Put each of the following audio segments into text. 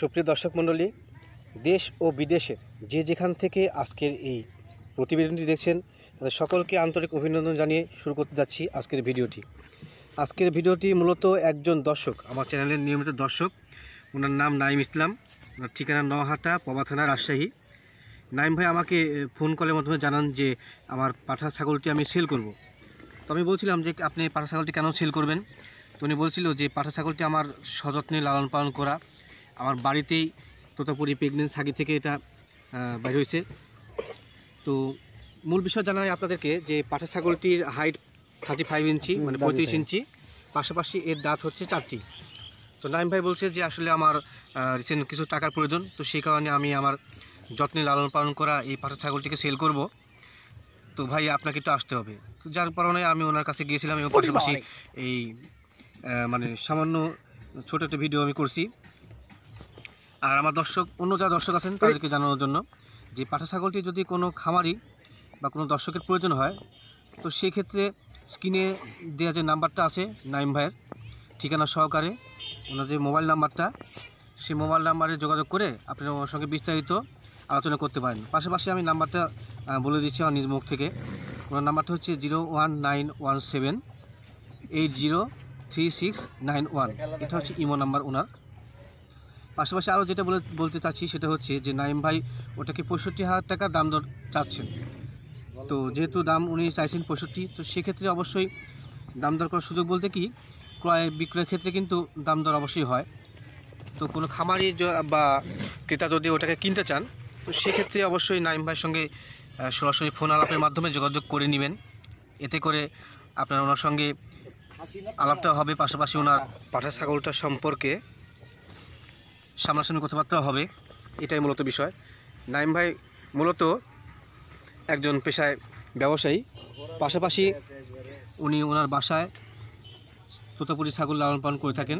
সুপ্রিয় দর্শক মণ্ডলী দেশ ও বিদেশের যে যেখান থেকে আজকের এই প্রতিবেদনটি দেখছেন তাদের সকলকে আন্তরিক অভিনন্দন জানিয়ে শুরু করতে যাচ্ছি আজকের ভিডিওটি আজকের ভিডিওটি মূলত একজন দর্শক আমার চ্যানেলের নিয়মিত দর্শক ওনার নাম নাইম ইসলাম ওনার ঠিকানা নহাটা পবা থানা রাজশাহী নাইম ভাই আমাকে ফোন কলের মাধ্যমে জানান যে আমার পাঠা ছাগলটি আমি সেল করব। তো আমি বলছিলাম যে আপনি পাঠা ছাগলটি কেন সেল করবেন তো উনি বলছিল যে পাঠা ছাগলটি আমার সযত্নে লালন পালন করা আমার বাড়িতেই তোতাপুরি প্রেগনেন্ট সাগি থেকে এটা বাইর হয়েছে তো মূল বিষয় জানাই আপনাদেরকে যে পাঠা ছাগলটির হাইট থার্টি ফাইভ ইঞ্চি মানে পঁয়ত্রিশ ইঞ্চি পাশাপাশি এর দাঁত হচ্ছে চারটি তো নাইম ভাই বলছে যে আসলে আমার রিসেন্ট কিছু টাকার প্রয়োজন তো সেই কারণে আমি আমার যত্নে লালন পালন করা এই পাঠা ছাগলটিকে সেল করব তো ভাই আপনাকে তো আসতে হবে তো যার কারণে আমি ওনার কাছে গিয়েছিলাম এবং পাশাপাশি এই মানে সামান্য ছোট একটা ভিডিও আমি করছি আর আমার দর্শক অন্য যা দর্শক আছেন তাদেরকে জানানোর জন্য যে পাঠা ছাগলটি যদি কোনো খামারি বা কোনো দর্শকের প্রয়োজন হয় তো সেক্ষেত্রে স্ক্রিনে দেওয়া যে নাম্বারটা আছে নাইম ভাইয়ের ঠিকানা সহকারে ওনার যে মোবাইল নাম্বারটা সেই মোবাইল নাম্বারে যোগাযোগ করে আপনি ওনার সঙ্গে বিস্তারিত আলোচনা করতে পারেন পাশাপাশি আমি নাম্বারটা বলে দিচ্ছি আমার নিজ মুখ থেকে ওনার নাম্বারটা হচ্ছে zero one nine one seven eight zero three six nine one এটা হচ্ছে ইমো নাম্বার ওনার পাশাপাশি আরও যেটা বলে বলতে চাচ্ছি সেটা হচ্ছে যে নাইম ভাই ওটাকে পঁয়ষট্টি হাজার টাকা দাম দর চাচ্ছেন তো যেহেতু দাম উনি চাইছেন পঁয়ষট্টি তো সেক্ষেত্রে অবশ্যই দাম দর করার সুযোগ বলতে কি ক্রয় বিক্রয়ের ক্ষেত্রে কিন্তু দাম দর অবশ্যই হয় তো কোনো খামারি বা ক্রেতা যদি ওটাকে কিনতে চান তো সেক্ষেত্রে অবশ্যই নাইম ভাইয়ের সঙ্গে সরাসরি ফোন আলাপের মাধ্যমে যোগাযোগ করে নেবেন এতে করে আপনার ওনার সঙ্গে আলাপটা হবে পাশাপাশি ওনার পাঠা ছাগলটা সম্পর্কে সামনাসামনি কথাবার্তা হবে এটাই মূলত বিষয় নাইম ভাই মূলত একজন পেশায় ব্যবসায়ী পাশাপাশি উনি ওনার বাসায় তোতাপুরি ছাগল লালন পালন করে থাকেন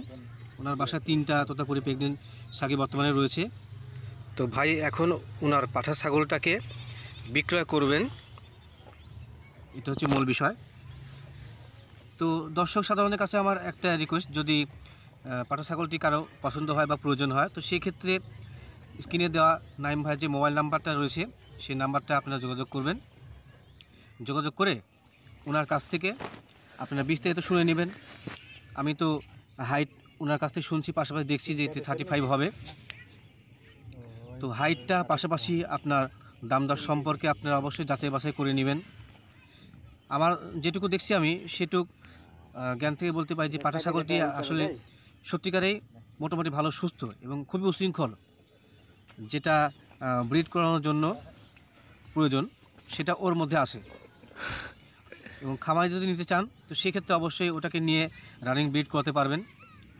ওনার বাসায় তিনটা তোতাপুরি প্রেগনেন্ট ছাগি বর্তমানে রয়েছে তো ভাই এখন ওনার পাঠা ছাগলটাকে বিক্রয় করবেন এটা হচ্ছে মূল বিষয় তো দর্শক সাধারণের কাছে আমার একটা রিকোয়েস্ট যদি পাঠা ছাগলটি কারো পছন্দ হয় বা প্রয়োজন হয় তো সেক্ষেত্রে স্ক্রিনে দেওয়া নাইম ভাইয়ের যে মোবাইল নাম্বারটা রয়েছে সেই নাম্বারটা আপনারা যোগাযোগ করবেন যোগাযোগ করে ওনার কাছ থেকে আপনারা বিস্তারিত শুনে নেবেন আমি তো হাইট ওনার কাছ থেকে শুনছি পাশাপাশি দেখছি যে থার্টি ফাইভ হবে তো হাইটটা পাশাপাশি আপনার দাম দর সম্পর্কে আপনারা অবশ্যই যাচাই বাছাই করে নেবেন আমার যেটুকু দেখছি আমি সেটুক জ্ঞান থেকে বলতে পারি যে পাঠা ছাগলটি আসলে সত্যিকারেই মোটামুটি ভালো সুস্থ এবং খুবই উশৃঙ্খল যেটা ব্রিড করানোর জন্য প্রয়োজন সেটা ওর মধ্যে আসে এবং খামারে যদি নিতে চান তো সেক্ষেত্রে অবশ্যই ওটাকে নিয়ে রানিং ব্রিড করতে পারবেন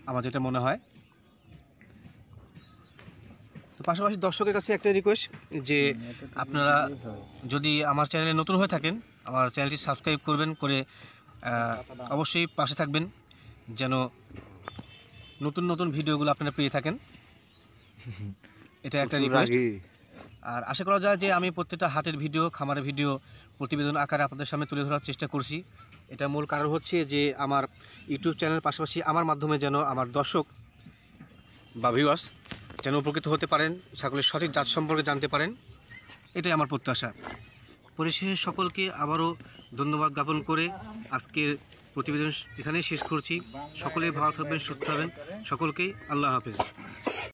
আমার যেটা মনে হয় তো পাশাপাশি দর্শকের কাছে একটা রিকোয়েস্ট যে আপনারা যদি আমার চ্যানেলে নতুন হয়ে থাকেন আমার চ্যানেলটি সাবস্ক্রাইব করবেন করে অবশ্যই পাশে থাকবেন যেন নতুন নতুন ভিডিওগুলো আপনারা পেয়ে থাকেন এটা একটা রিকোয়েস্ট আর আশা করা যায় যে আমি প্রত্যেকটা হাটের ভিডিও খামারের ভিডিও প্রতিবেদন আকারে আপনাদের সামনে তুলে ধরার চেষ্টা করছি এটা মূল কারণ হচ্ছে যে আমার ইউটিউব চ্যানেল পাশাপাশি আমার মাধ্যমে যেন আমার দর্শক বা ভিউয়ার্স যেন উপকৃত হতে পারেন সকলের সঠিক জাত সম্পর্কে জানতে পারেন এটাই আমার প্রত্যাশা পরিশেষে সকলকে আবারও ধন্যবাদ জ্ঞাপন করে আজকের প্রতিবেদন এখানেই শেষ করছি সকলে ভালো থাকবেন সুস্থ থাকবেন সকলকেই আল্লাহ হাফেজ